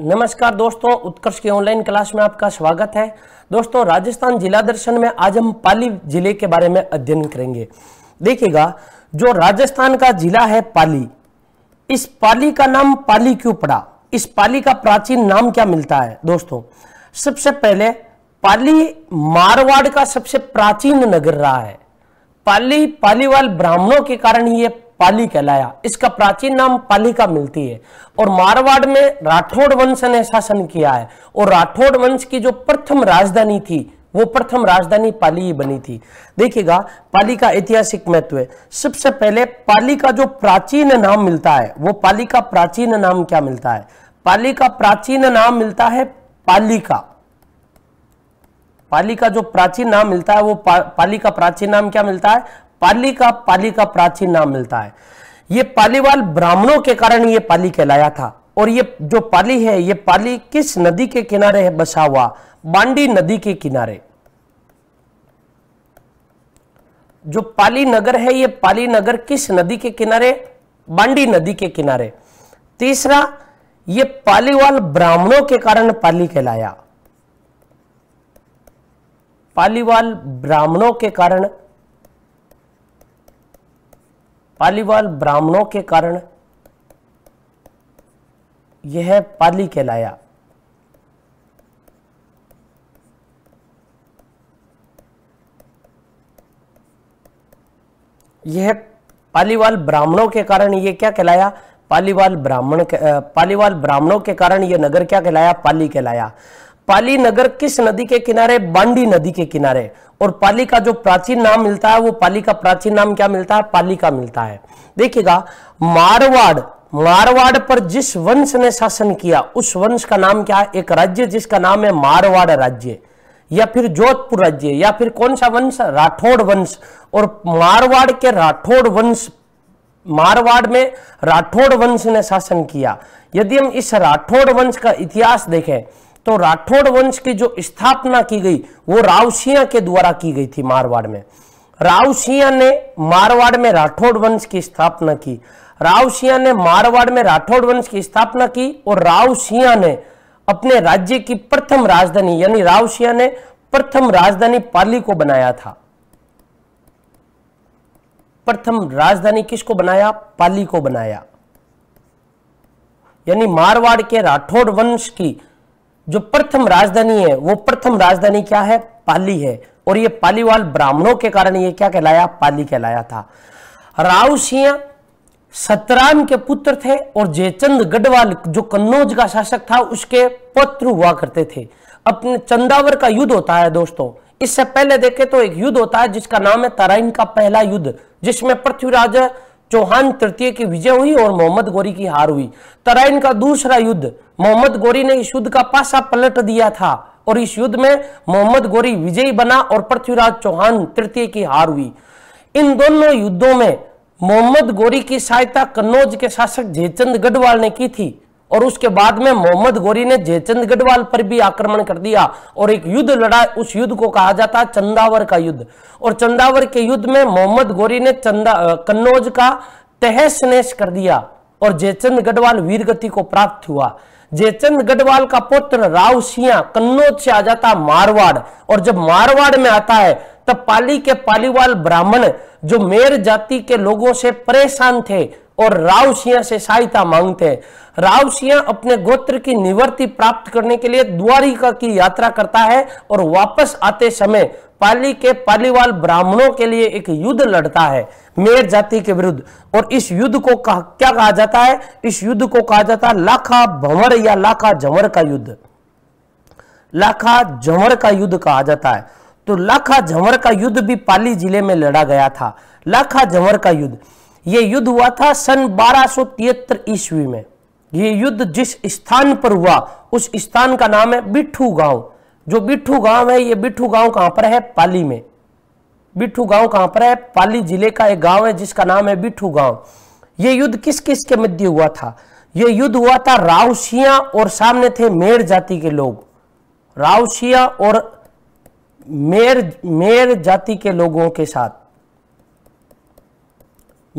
नमस्कार दोस्तों उत्कर्ष की ऑनलाइन क्लास में आपका स्वागत है दोस्तों राजस्थान जिला दर्शन में आज हम पाली जिले के बारे में अध्ययन करेंगे देखिएगा जो राजस्थान का जिला है पाली इस पाली का नाम पाली क्यों पड़ा इस पाली का प्राचीन नाम क्या मिलता है दोस्तों सबसे पहले पाली मारवाड़ का सबसे प्राचीन नगर रहा है पाली पालीवाल ब्राह्मणों के कारण ये पाली कहलाया इसका प्राचीन नाम पालिका मिलती है और मारवाड़ में राठौड़ वंश ने शासन किया है और राठौड़ वंश की जो प्रथम राजधानी थी वो प्रथम राजधानी पाली ही बनी थी देखिएगा पाली का ऐतिहासिक महत्व है सबसे पहले पाली का जो प्राचीन नाम मिलता है वो पाली का प्राचीन नाम क्या मिलता है पाली का प्राचीन नाम मिलता है पालिका पाली का जो प्राचीन नाम मिलता है वो पा, पाली का प्राचीन नाम क्या मिलता है पाली का पाली का प्राचीन नाम मिलता है ये पालीवाल ब्राह्मणों के कारण ये पाली कहलाया था और ये जो पाली है ये पाली किस नदी के किनारे है बसा हुआ बांडी नदी के किनारे जो पाली नगर है ये पाली नगर किस नदी के किनारे बांडी नदी के किनारे तीसरा ये पालीवाल ब्राह्मणों के कारण पाली कहलाया पालीवाल ब्राह्मणों के कारण पालीवाल ब्राह्मणों के कारण यह पाली कहलाया यह पालीवाल ब्राह्मणों के कारण यह क्या कहलाया पालीवाल ब्राह्मण पालीवाल ब्राह्मणों के कारण यह नगर क्या कहलाया पाली कहलाया पाली नगर किस नदी के किनारे बांडी नदी के किनारे और पाली का जो प्राचीन नाम मिलता है वो पाली का प्राचीन नाम क्या मिलता है पाली का मिलता है देखिएगा मारवाड़ मारवाड़ पर जिस वंश ने शासन किया उस वंश का नाम क्या है एक राज्य जिसका नाम है मारवाड़ राज्य या फिर जोधपुर राज्य या फिर कौन सा वंश राठौड़ वंश और मारवाड़ के राठौड़ वंश मारवाड़ में राठौड़ वंश ने शासन किया यदि हम इस राठौड़ वंश का इतिहास देखें तो राठौड़ वंश की जो स्थापना की गई वो रावसिया के द्वारा की गई थी मारवाड़ में रावसिया ने मारवाड़ में राठौड़ वंश की स्थापना की रावसिया ने मारवाड़ में राठौड़ वंश की स्थापना की और रावसिया ने अपने राज्य की प्रथम राजधानी यानी रावसिया ने प्रथम राजधानी पाली को बनाया था प्रथम राजधानी किसको बनाया पाली को बनाया यानी मारवाड़ के राठौड़ वंश की जो प्रथम राजधानी है वो प्रथम राजधानी क्या है पाली है और ये पालीवाल ब्राह्मणों के कारण ये क्या कहलाया पाली कहलाया था राव सिंह सतराम के पुत्र थे और जयचंद गढ़वाल जो कन्नौज का शासक था उसके पुत्र हुआ करते थे अपने चंदावर का युद्ध होता है दोस्तों इससे पहले देखे तो एक युद्ध होता है जिसका नाम है तराइन का पहला युद्ध जिसमें पृथ्वीराज चौहान तृतीय की विजय हुई और मोहम्मद गोरी की हार हुई तराइन का दूसरा युद्ध मोहम्मद गोरी ने इस युद्ध का पासा पलट दिया था और इस युद्ध में मोहम्मद गोरी विजयी बना और पृथ्वीराज चौहान तृतीय की हार हुई इन दोनों युद्धों में मोहम्मद गोरी की सहायता कन्नौज के शासक जयचंद गढ़वाल ने की थी और उसके बाद में मोहम्मद गोरी ने जयचंद गढ़वाल पर भी आक्रमण कर दिया और एक युद्ध लड़ा उस युद्ध को कहा जाता है चंदावर का युद्ध और चंदावर के युद्ध में मोहम्मद गोरी ने चंदा कन्नौज का तहस नहस कर दिया और जयचंद गढ़वाल वीरगति को प्राप्त हुआ जयचंद गढ़वाल का पुत्र राव सिंह कन्नौज से आ जाता मारवाड़ और जब मारवाड़ में आता है तब पाली के पालीवाल ब्राह्मण जो मेर जाति के लोगों से परेशान थे और राव सिंह से सहायता मांगते हैं राव सिंह अपने गोत्र की निवृत्ति प्राप्त करने के लिए द्वारिका की यात्रा करता है और वापस आते समय पाली के पालीवाल ब्राह्मणों के लिए एक युद्ध लड़ता है मेर जाति के विरुद्ध और इस युद्ध को कहा, क्या कहा जाता है इस युद्ध को कहा जाता है लाखा भंवर या लाखा जमर का युद्ध लाखा झंवर का युद्ध कहा जाता है तो लाखा झंवर का युद्ध भी पाली जिले में लड़ा गया था लाखा झंवर का युद्ध यह युद्ध हुआ था सन बारह ईस्वी में यह युद्ध जिस स्थान पर हुआ उस स्थान का नाम है बिट्ठू गांव जो बिट्ठू गांव है यह बिट्ठू गांव कहां पर है पाली में बिट्ठू गांव कहां पर है पाली जिले का एक गांव है जिसका नाम है बिट्ठू गांव यह युद्ध किस किस के मध्य हुआ था यह युद्ध हुआ था रावसिया और सामने थे मेर जाति के लोग रावसिया और मेर मेर जाति के लोगों के साथ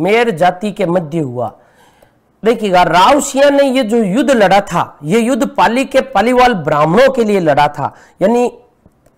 मेर जाति के मध्य हुआ देखिएगा रावसिया ने ये जो युद्ध लड़ा था ये युद्ध पाली के पालीवाल ब्राह्मणों के लिए लड़ा था यानी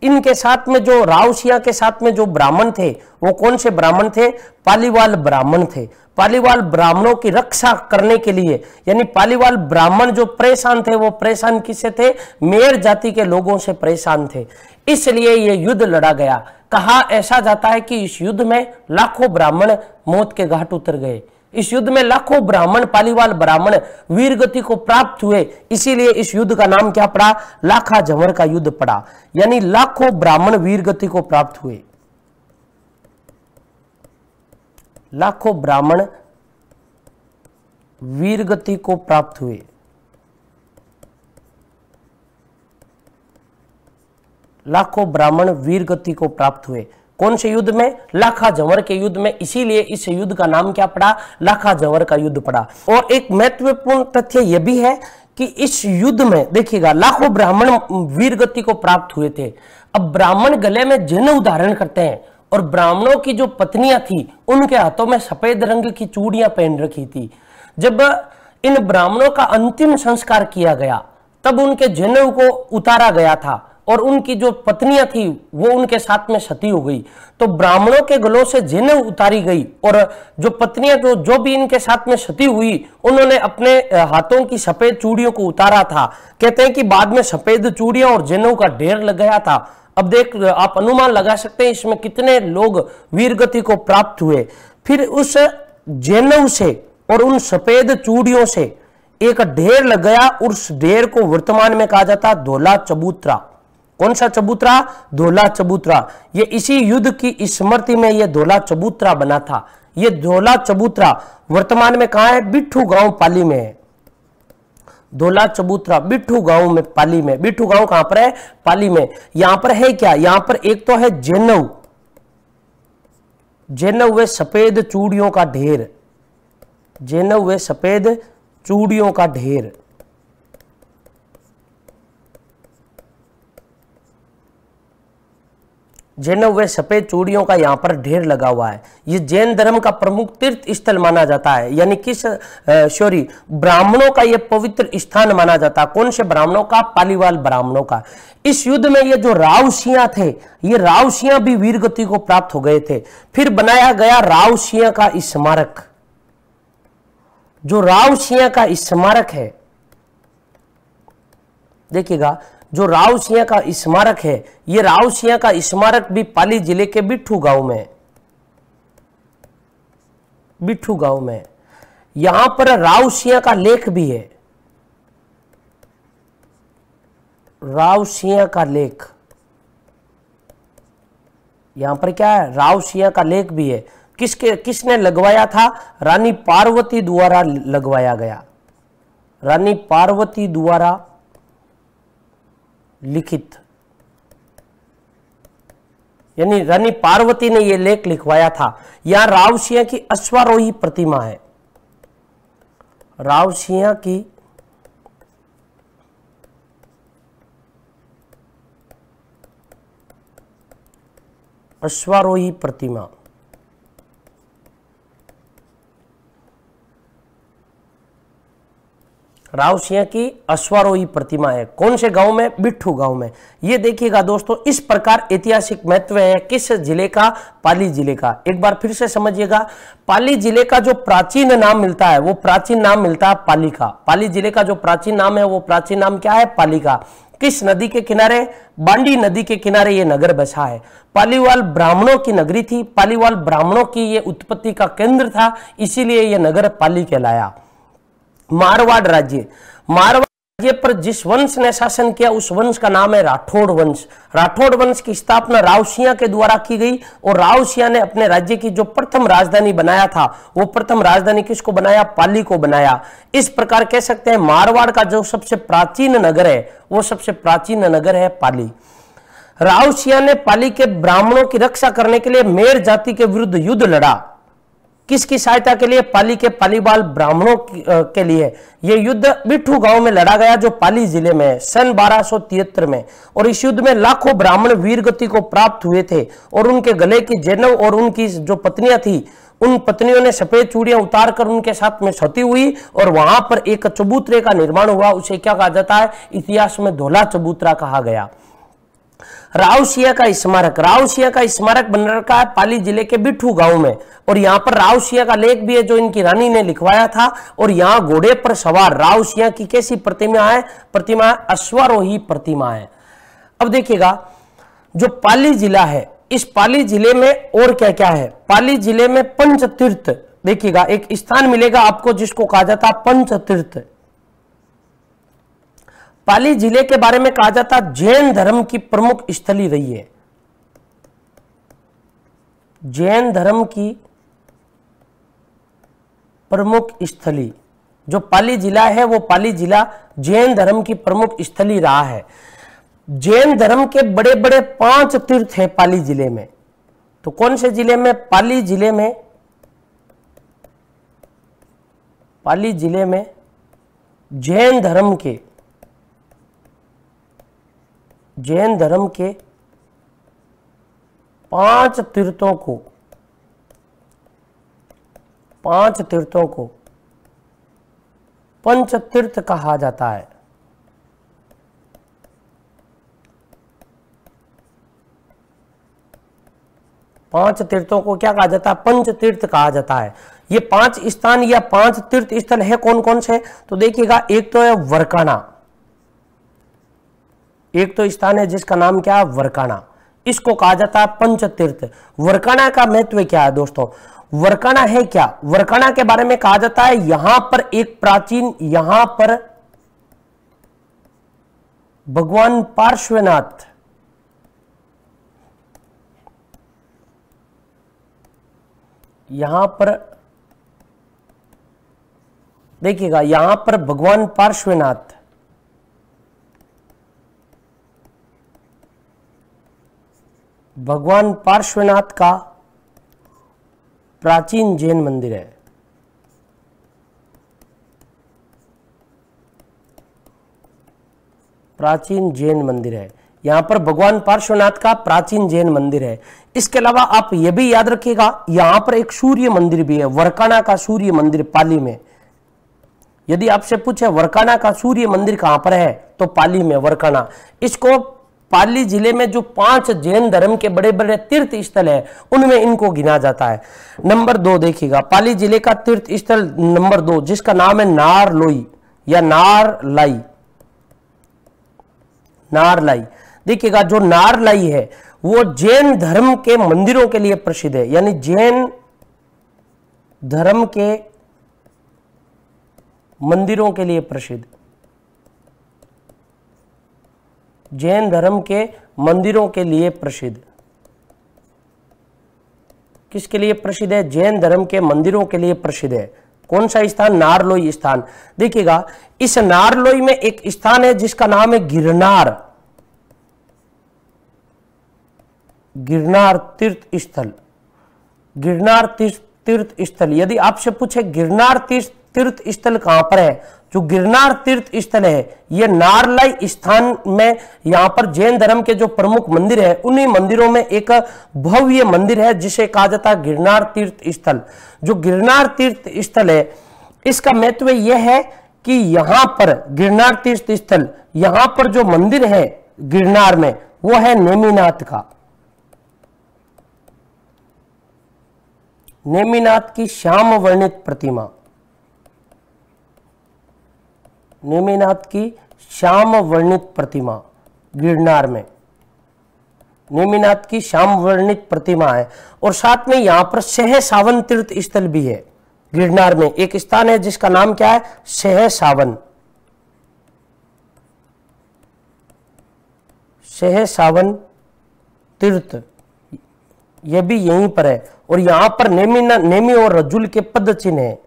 इनके साथ में जो रावसिया के साथ में जो ब्राह्मण थे वो कौन से ब्राह्मण थे पालीवाल ब्राह्मण थे पालीवाल ब्राह्मणों की रक्षा करने के लिए यानी पालीवाल ब्राह्मण जो परेशान थे वो परेशान किससे थे मेयर जाति के लोगों से परेशान थे इसलिए ये युद्ध लड़ा गया कहा ऐसा जाता है कि इस युद्ध में लाखों ब्राह्मण मौत के घाट उतर गए इस युद्ध में लाखों ब्राह्मण पालीवाल ब्राह्मण वीरगति को प्राप्त हुए इसीलिए इस युद्ध का नाम क्या पड़ा लाखा झंवर का युद्ध पड़ा यानी लाखों ब्राह्मण वीरगति को प्राप्त हुए लाखों ब्राह्मण वीरगति को प्राप्त हुए लाखों ब्राह्मण वीरगति को प्राप्त हुए कौन से युद्ध में लाखा जवर के युद्ध में इसीलिए इस युद्ध का नाम क्या पड़ा लाखा जवर का युद्ध पड़ा और एक महत्वपूर्ण तथ्य यह भी है कि इस युद्ध में देखिएगा लाखों ब्राह्मण वीरगति को प्राप्त हुए थे अब ब्राह्मण गले में जन उदाहरण करते हैं और ब्राह्मणों की जो पत्नियां थी उनके हाथों में सफेद रंग की चूड़ियां पहन रखी थी जब इन ब्राह्मणों का अंतिम संस्कार किया गया तब उनके जनेऊ को उतारा गया था और उनकी जो पत्नियां थी वो उनके साथ में सती हो गई तो ब्राह्मणों के गलों से जनेऊ उतारी गई और जो पत्नियां जो जो भी इनके साथ में सती हुई उन्होंने अपने हाथों की सफेद चूड़ियों को उतारा था कहते हैं कि बाद में सफेद चूड़ियां और जनेऊ का ढेर लग गया था अब देख आप अनुमान लगा सकते हैं इसमें कितने लोग वीर गति को प्राप्त हुए फिर उस जैनव से और उन सफेद चूड़ियों से एक ढेर लग गया उस ढेर को वर्तमान में कहा जाता धोला चबूतरा कौन सा चबूतरा धोला चबूतरा ये इसी युद्ध की स्मृति में यह धोला चबूतरा बना था यह धोला चबूतरा वर्तमान में कहा है बिट्ठू गांव पाली में है धोला चबूतरा बिट्ठू गांव में पाली में बिट्ठू गांव कहां पर है पाली में यहां पर है क्या यहां पर एक तो है जेनऊ जेनव वे सफेद चूड़ियों का ढेर जेनव वे सफेद चूड़ियों का ढेर जैन व सफ़ेद चूड़ियों का यहाँ पर ढेर लगा हुआ है ये जैन धर्म का प्रमुख तीर्थ स्थल माना जाता है यानी किस सॉरी ब्राह्मणों का यह पवित्र स्थान माना जाता है कौन से ब्राह्मणों का पालीवाल ब्राह्मणों का इस युद्ध में ये जो रावसिया थे ये रावसिया भी वीरगति को प्राप्त हो गए थे फिर बनाया गया रावसिया का स्मारक जो रावसिया का स्मारक है देखिएगा जो राव सिंह का स्मारक है ये राव सिंह का स्मारक भी पाली जिले के बिट्ठू गांव में बिट्ठू गांव में यहां पर राव सिंह का लेख भी है राव सिंह का लेख यहां पर क्या है राव सिंह का लेख भी है किसके किसने लगवाया था रानी पार्वती द्वारा लगवाया गया रानी पार्वती द्वारा लिखित यानी रानी पार्वती ने यह लेख लिखवाया था यहां राव सिंह की अश्वारोही प्रतिमा है राव सिंह की अश्वारोही प्रतिमा राव सिंह की अश्वारोही प्रतिमा है कौन से गांव में बिट्ठू गांव में ये देखिएगा दोस्तों इस प्रकार ऐतिहासिक महत्व है किस जिले का पाली जिले का एक बार फिर से समझिएगा पाली जिले का जो प्राचीन नाम मिलता है वो प्राचीन नाम मिलता है पाली का पाली जिले का जो प्राचीन नाम है वो प्राचीन नाम क्या है पाली का किस नदी के किनारे बांडी नदी के किनारे ये नगर बसा है पालीवाल ब्राह्मणों की नगरी थी पालीवाल ब्राह्मणों की ये उत्पत्ति का केंद्र था इसीलिए यह नगर पाली कहलाया मारवाड़ राज्य मारवाड़ राज्य पर जिस वंश ने शासन किया उस वंश का नाम है राठौड़ वंश राठौड़ वंश की स्थापना राव सिया के द्वारा की गई और राव सिया ने अपने राज्य की जो प्रथम राजधानी बनाया था वो प्रथम राजधानी किसको बनाया पाली को बनाया इस प्रकार कह सकते हैं मारवाड़ का जो सबसे प्राचीन नगर है वो सबसे प्राचीन नगर है पाली राव सिया ने पाली के ब्राह्मणों की रक्षा करने के लिए मेर जाति के विरुद्ध युद्ध लड़ा किसकी सहायता के लिए पाली के पालीबाल ब्राह्मणों के लिए यह युद्ध बिठू गांव में लड़ा गया जो पाली जिले में है सन बारह में और इस युद्ध में लाखों ब्राह्मण वीरगति को प्राप्त हुए थे और उनके गले की जैनव और उनकी जो पत्नियां थी उन पत्नियों ने सफेद चूड़ियां उतार कर उनके साथ में सती हुई और वहां पर एक चबूतरे का निर्माण हुआ उसे क्या कहा जाता है इतिहास में धोला चबूतरा कहा गया रावसिया का स्मारक रावसिया का स्मारक बन रखा है पाली जिले के बिठू गांव में और यहां पर रावसिया का लेख भी है जो इनकी रानी ने लिखवाया था और यहां घोड़े पर सवार रावसिया की कैसी प्रतिमा है प्रतिमा अश्वरोही प्रतिमा है अब देखिएगा जो पाली जिला है इस पाली जिले में और क्या क्या है पाली जिले में पंचतीर्थ देखिएगा एक स्थान मिलेगा आपको जिसको कहा जाता है पंचतीर्थ पाली जिले के बारे में कहा जाता जैन धर्म की प्रमुख स्थली रही है जैन धर्म की प्रमुख स्थली जो पाली जिला है वो पाली जिला जैन धर्म की प्रमुख स्थली रहा है जैन धर्म के बड़े बड़े पांच तीर्थ है पाली जिले में तो कौन से जिले में पाली जिले में पाली जिले में जैन धर्म के जैन धर्म के पांच तीर्थों को पांच तीर्थों को पंच तीर्थ कहा जाता है पांच तीर्थों को क्या कहा जाता है पंच तीर्थ कहा जाता है ये पांच स्थान या पांच तीर्थ स्थल है कौन कौन से तो देखिएगा एक तो है वरकाना एक तो स्थान है जिसका नाम क्या है वरकाना इसको कहा जाता है पंचतीर्थ वरकाना का महत्व क्या है दोस्तों वरकाना है क्या वरकाना के बारे में कहा जाता है यहां पर एक प्राचीन यहां पर भगवान पार्श्वनाथ यहां पर देखिएगा यहां पर भगवान पार्श्वनाथ भगवान पार्श्वनाथ का प्राचीन जैन मंदिर है प्राचीन जैन मंदिर है यहां पर भगवान पार्श्वनाथ का प्राचीन जैन मंदिर है इसके अलावा आप यह भी याद रखिएगा यहां पर एक सूर्य मंदिर भी है वरकाना का सूर्य मंदिर पाली में यदि आपसे पूछे वरकाना का सूर्य मंदिर कहां पर है तो पाली में वरकाना इसको पाली जिले में जो पांच जैन धर्म के बड़े बड़े तीर्थ स्थल है उनमें इनको गिना जाता है नंबर दो देखिएगा पाली जिले का तीर्थ स्थल नंबर दो जिसका नाम है नारलोई या नारलाई नारलाई देखिएगा जो नारलाई है वो जैन धर्म के मंदिरों के लिए प्रसिद्ध है यानी जैन धर्म के मंदिरों के लिए प्रसिद्ध जैन धर्म के मंदिरों के लिए प्रसिद्ध किसके लिए प्रसिद्ध है जैन धर्म के मंदिरों के लिए प्रसिद्ध है कौन सा स्थान नारलोई स्थान देखिएगा इस नारलोई में एक स्थान है जिसका नाम है गिरनार गिरनार तीर्थ स्थल गिरनार तीर्थ तीर्थ स्थल यदि आपसे पूछे गिरनार तीर्थ तीर्थ स्थल कहां पर है जो गिरनार तीर्थ स्थल है यह नारलाई स्थान में यहां पर जैन धर्म के जो प्रमुख मंदिर है उन्हीं मंदिरों में एक भव्य मंदिर है जिसे कहा जाता है गिरनार तीर्थ स्थल जो गिरनार तीर्थ स्थल है इसका महत्व यह है कि यहां पर गिरनार तीर्थ स्थल यहां पर जो मंदिर है गिरनार में वो है नेमीनाथ का नेमीनाथ की श्याम वर्णित प्रतिमा नेमिनाथ की श्याम वर्णित प्रतिमा गिरनार में नेमिनाथ की श्याम वर्णित प्रतिमा है और साथ में यहां पर सह सावन तीर्थ स्थल भी है गिरनार में एक स्थान है जिसका नाम क्या है सह सावन सह सावन तीर्थ यह भी यहीं पर है और यहां पर नेमिना नेमी और रजुल के पद चिन्ह है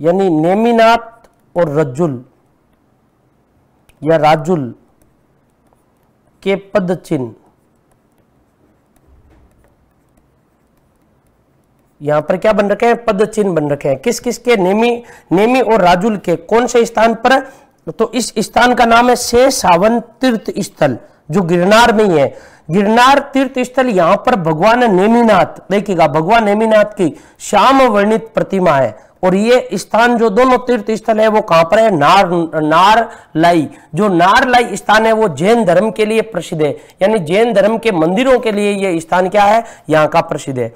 यानी नेमीनाथ और रज्जुल या राजुल के पद चिन्ह यहां पर क्या बन रखे हैं पद चिन्ह बन रखे हैं किस किस के नेमी नेमी और राजुल के कौन से स्थान पर तो इस स्थान का नाम है से सावन तीर्थ स्थल जो गिरनार में ही है गिरनार तीर्थ स्थल यहां पर भगवान नेमीनाथ देखिएगा भगवान नेमीनाथ की श्याम वर्णित प्रतिमा है और ये स्थान जो दोनों तीर्थ स्थल है वो कहां पर है नार नार लाई जो नार लाई स्थान है वो जैन धर्म के लिए प्रसिद्ध है यानी जैन धर्म के मंदिरों के लिए ये स्थान क्या है यहां का प्रसिद्ध है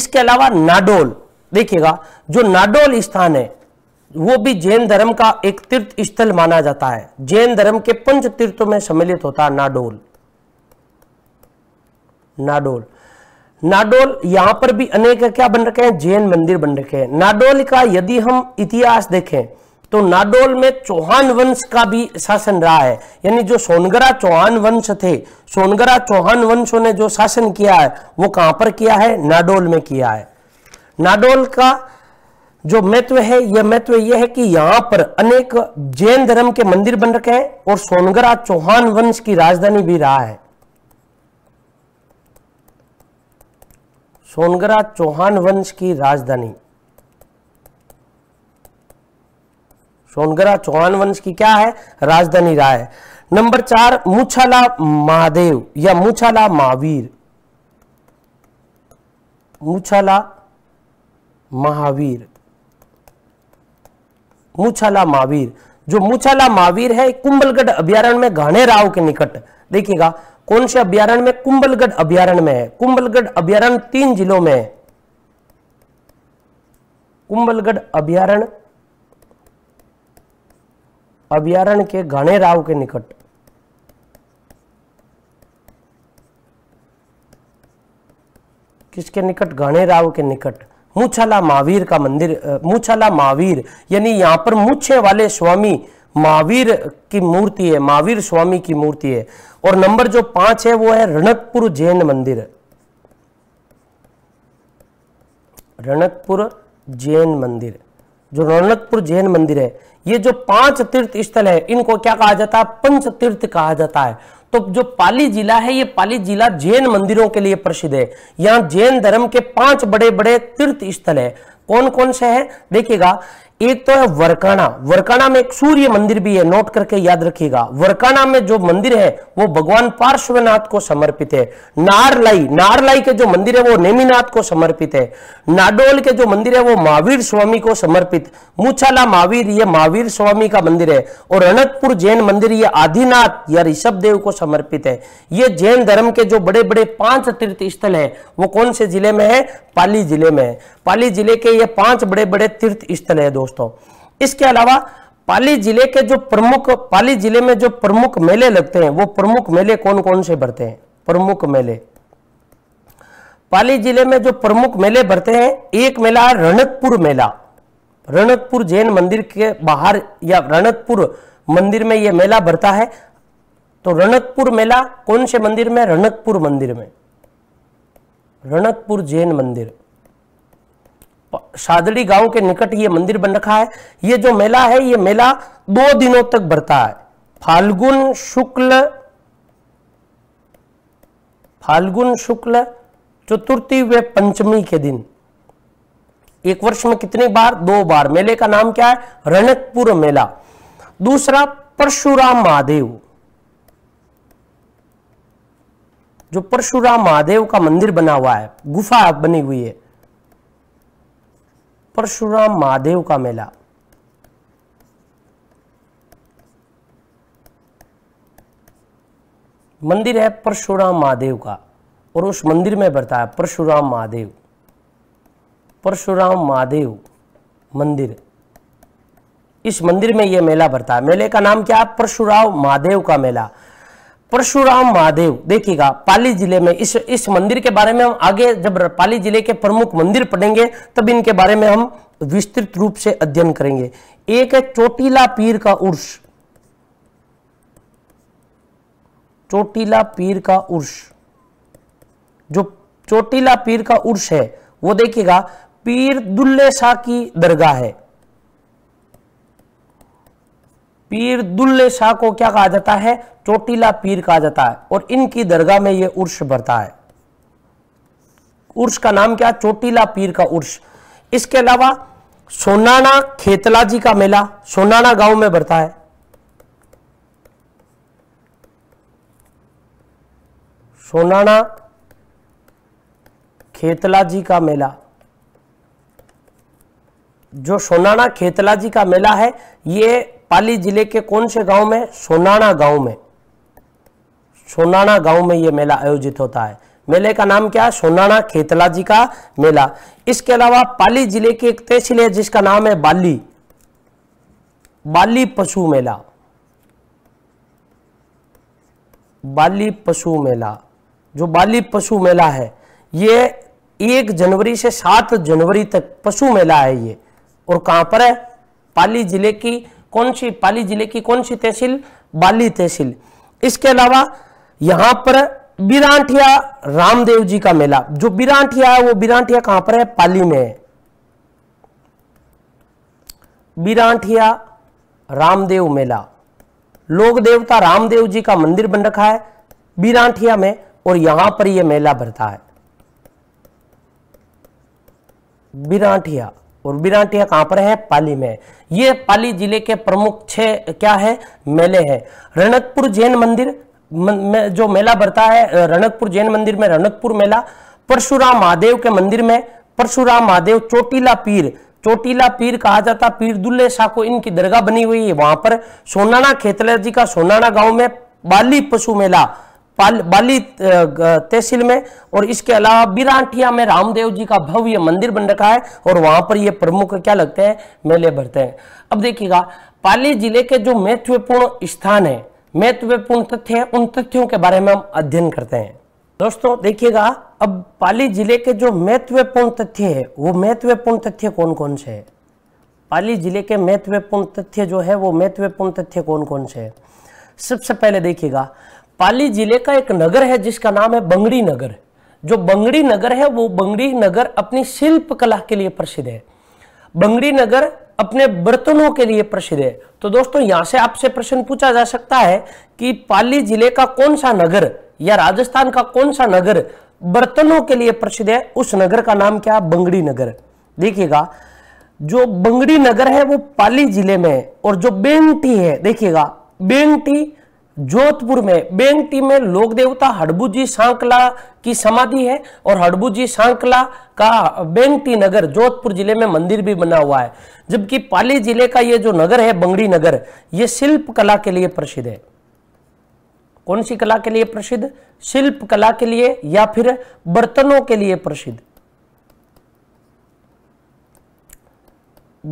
इसके अलावा नाडोल देखिएगा जो नाडोल स्थान है वो भी जैन धर्म का एक तीर्थ स्थल माना जाता है जैन धर्म के पंच तीर्थों में सम्मिलित होता है नाडोल नाडोल नाडोल यहां पर भी अनेक क्या बन रखे हैं जैन मंदिर बन रखे हैं नाडोल का यदि हम इतिहास देखें तो नाडोल में चौहान वंश का भी शासन रहा है यानी जो सोनगरा चौहान वंश थे सोनगरा चौहान वंशों ने जो शासन किया है वो कहां पर किया है नाडोल में किया है नाडोल का जो महत्व है यह महत्व यह है कि यहां पर अनेक जैन धर्म के मंदिर बन रखे हैं और सोनगरा चौहान वंश की राजधानी भी रहा है सोनगरा चौहान वंश की राजधानी सोनगरा चौहान वंश की क्या है राजधानी रहा है नंबर चार मुछाला महादेव या मुछाला महावीर मुछाला महावीर मुछाला महावीर जो मुछाला महावीर है कुंभलगढ़ अभ्यारण्य में घाने राव के निकट देखिएगा कौन से अभ्यारण में कुंभलगढ़ अभ्यारण में है कुंभलगढ़ अभ्यारण तीन जिलों में कुंबलगढ़ कुंभलगढ़ अभ्यारण अभ्यारण के घने राव के निकट किसके निकट घने राव के निकट मुछाला महावीर का मंदिर मुछाला महावीर यानी यहां पर मुछे वाले स्वामी महावीर की मूर्ति है महावीर स्वामी की मूर्ति है और नंबर जो पांच है वो है रणकपुर जैन मंदिर रणकपुर जैन मंदिर जो रणकपुर जैन मंदिर है ये जो पांच तीर्थ स्थल है इनको क्या कहा जाता है पंच तीर्थ कहा जाता है तो जो पाली जिला है ये पाली जिला जैन मंदिरों के लिए प्रसिद्ध है यहां जैन धर्म के पांच बड़े बड़े तीर्थ स्थल है कौन कौन से हैं देखिएगा एक तो है वरकाना वरकाना में एक सूर्य मंदिर भी है नोट करके याद रखिएगा वरकाना में जो मंदिर है वो भगवान पार्श्वनाथ को समर्पित है नारलाई नारलाई के जो मंदिर है वो नेमीनाथ को समर्पित है नाडोल के जो मंदिर है वो महावीर स्वामी को समर्पित मुछाला महावीर ये महावीर स्वामी का मंदिर है और अनंतपुर जैन मंदिर ये आदिनाथ या ऋषभ देव को समर्पित है ये जैन धर्म के जो बड़े बड़े पांच तीर्थ स्थल है वो कौन से जिले में है पाली जिले में है पाली जिले के ये पांच बड़े बड़े तीर्थ स्थल है दोस्तों दोस्तों इसके अलावा पाली जिले के जो प्रमुख पाली जिले में जो प्रमुख मेले लगते हैं वो प्रमुख मेले कौन कौन से भरते हैं प्रमुख मेले पाली जिले में जो प्रमुख मेले भरते हैं एक मेला रणकपुर मेला रणकपुर जैन मंदिर के बाहर या रणकपुर मंदिर में यह मेला भरता है तो रणकपुर मेला कौन से मंदिर में रणकपुर मंदिर में रणकपुर जैन मंदिर शादड़ी गांव के निकट ये मंदिर बन रखा है ये जो मेला है ये मेला दो दिनों तक बढ़ता है फाल्गुन शुक्ल फाल्गुन शुक्ल चतुर्थी व पंचमी के दिन एक वर्ष में कितनी बार दो बार मेले का नाम क्या है रणकपुर मेला दूसरा परशुराम महादेव जो परशुराम महादेव का मंदिर बना हुआ है गुफा बनी हुई है परशुराम महादेव का मेला मंदिर है परशुराम महादेव का और उस मंदिर में बढ़ता है परशुराम महादेव परशुराम महादेव मंदिर इस मंदिर में यह मेला भरता है मेले का नाम क्या है परशुराम महादेव का मेला परशुराम महादेव देखिएगा पाली जिले में इस इस मंदिर के बारे में हम आगे जब पाली जिले के प्रमुख मंदिर पढ़ेंगे तब इनके बारे में हम विस्तृत रूप से अध्ययन करेंगे एक है चोटीला पीर का उर्स चोटीला पीर का उर्स जो चोटीला पीर का उर्स है वो देखिएगा पीर दुल्ले शाह की दरगाह है पीर दुल्ले शाह को क्या कहा जाता है चोटीला पीर कहा जाता है और इनकी दरगाह में यह उर्स भरता है उर्स का नाम क्या चोटीला पीर का उर्स इसके अलावा सोनाना खेतला जी का मेला सोनाना गांव में भरता है सोनाना खेतला जी का मेला जो सोनाना खेतला जी का मेला है ये पाली जिले के कौन से गांव में सोनाणा गांव में सोनाणा गांव में ये मेला आयोजित होता है मेले का नाम क्या है सोनाणा खेतला जी का मेला इसके अलावा पाली जिले की एक तहसील है जिसका नाम है बाली बाली पशु मेला बाली पशु मेला जो बाली पशु मेला है ये एक जनवरी से सात जनवरी तक पशु मेला है ये और कहां पर है पाली जिले की कौन सी पाली जिले की कौन सी तहसील बाली तहसील इसके अलावा यहाँ पर बिरांठिया रामदेव जी का मेला जो बिरांठिया है वो बिरांठिया कहां पर है पाली में है बिरांठिया रामदेव मेला लोक देवता रामदेव जी का मंदिर बन रखा है बिरांठिया में और यहां पर यह मेला भरता है बिरांठिया उर्बिनाटिया कहां पर है पाली में ये पाली जिले के प्रमुख छह क्या है मेले है रणकपुर जैन मंदिर में जो मेला भरता है रणकपुर जैन मंदिर में रणकपुर मेला परशुराम महादेव के मंदिर में परशुराम महादेव चोटीला पीर चोटीला पीर कहा जाता पीर दुल्ले शाह को इनकी दरगाह बनी हुई है वहां पर सोनाना खेतला जी का सोनाना गांव में बाली पशु मेला बाली तहसील में और इसके अलावा बिरांठिया में रामदेव जी का भव्य मंदिर बन रखा है और वहां पर ये प्रमुख क्या लगते हैं मेले भरते हैं अब देखिएगा पाली जिले के जो महत्वपूर्ण स्थान है महत्वपूर्ण तथ्य है उन तथ्यों के बारे में हम अध्ययन करते हैं दोस्तों देखिएगा अब पाली जिले के जो महत्वपूर्ण तथ्य है वो महत्वपूर्ण तथ्य कौन कौन से है पाली जिले के महत्वपूर्ण तथ्य जो है वो महत्वपूर्ण तथ्य कौन कौन से है सबसे पहले देखिएगा पाली जिले का एक नगर है जिसका नाम है बंगड़ी नगर जो बंगड़ी नगर है वो बंगड़ी नगर अपनी शिल्प कला के लिए प्रसिद्ध है बंगड़ी नगर अपने बर्तनों के लिए प्रसिद्ध है तो दोस्तों यहां से आपसे प्रश्न पूछा जा सकता है कि पाली जिले का कौन सा नगर या राजस्थान का कौन सा नगर बर्तनों के लिए प्रसिद्ध है उस नगर का नाम क्या है बंगड़ी नगर देखिएगा जो बंगड़ी नगर है वो पाली जिले में है और जो बेंटी है देखिएगा बेंटी जोधपुर में बेंगटी में लोक देवता जी सांकला की समाधि है और जी सांकला का बेंगटी नगर जोधपुर जिले में मंदिर भी बना हुआ है जबकि पाली जिले का ये जो नगर है बंगड़ी नगर ये शिल्प कला के लिए प्रसिद्ध है कौन सी कला के लिए प्रसिद्ध शिल्प कला के लिए या फिर बर्तनों के लिए प्रसिद्ध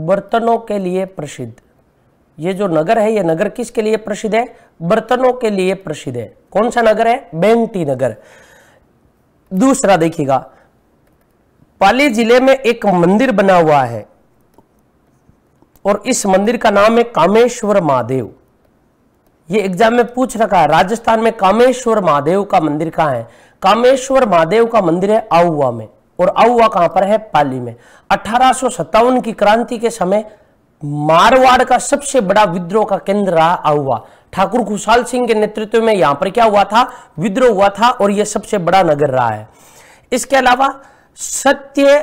बर्तनों के लिए प्रसिद्ध ये जो नगर है ये नगर किसके लिए प्रसिद्ध है बर्तनों के लिए प्रसिद्ध है कौन सा नगर है बेंटी नगर दूसरा देखिएगा पाली जिले में एक मंदिर बना हुआ है और इस मंदिर का नाम है कामेश्वर महादेव ये एग्जाम में पूछ रखा है राजस्थान में कामेश्वर महादेव का मंदिर कहां है कामेश्वर महादेव का मंदिर है आउआ में और आउआ कहां पर है पाली में अठारह की क्रांति के समय मारवाड़ का सबसे बड़ा विद्रोह का केंद्र रहा हुआ ठाकुर खुशाल सिंह के नेतृत्व में यहां पर क्या हुआ था विद्रोह हुआ था और यह सबसे बड़ा नगर रहा है इसके अलावा सत्य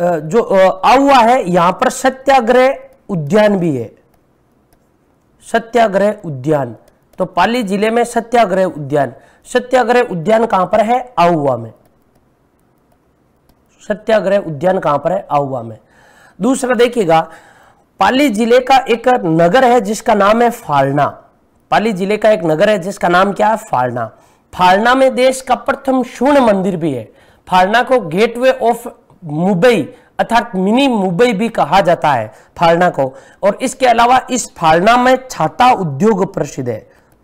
जो आउआ है यहां पर सत्याग्रह उद्यान भी है सत्याग्रह उद्यान तो पाली जिले में सत्याग्रह उद्यान सत्याग्रह उद्यान कहां पर है आउआ में सत्याग्रह उद्यान कहां पर है आउआ में दूसरा देखिएगा पाली जिले का एक नगर है जिसका नाम है फालना पाली जिले का एक नगर है जिसका नाम क्या है फालना फालना में देश का प्रथम शून्य मंदिर भी है फालना को गेटवे ऑफ मुंबई अर्थात मिनी मुंबई भी कहा जाता है फालना को और इसके अलावा इस फालना में छाता उद्योग प्रसिद्ध है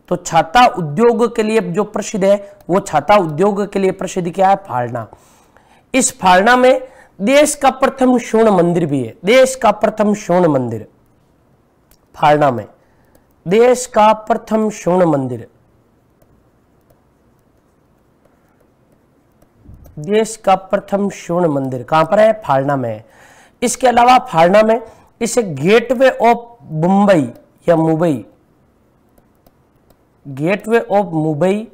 तो छाता उद्योग के लिए जो प्रसिद्ध है वो छाता उद्योग के लिए प्रसिद्ध क्या है फालना इस फालना में देश का प्रथम स्वर्ण मंदिर भी है देश का प्रथम स्वर्ण मंदिर फाड़ना में देश का प्रथम स्वर्ण मंदिर देश का प्रथम स्वर्ण मंदिर कहां पर है फाड़ना में है इसके अलावा फाड़ना में इसे गेटवे ऑफ मुंबई या मुंबई गेटवे ऑफ मुंबई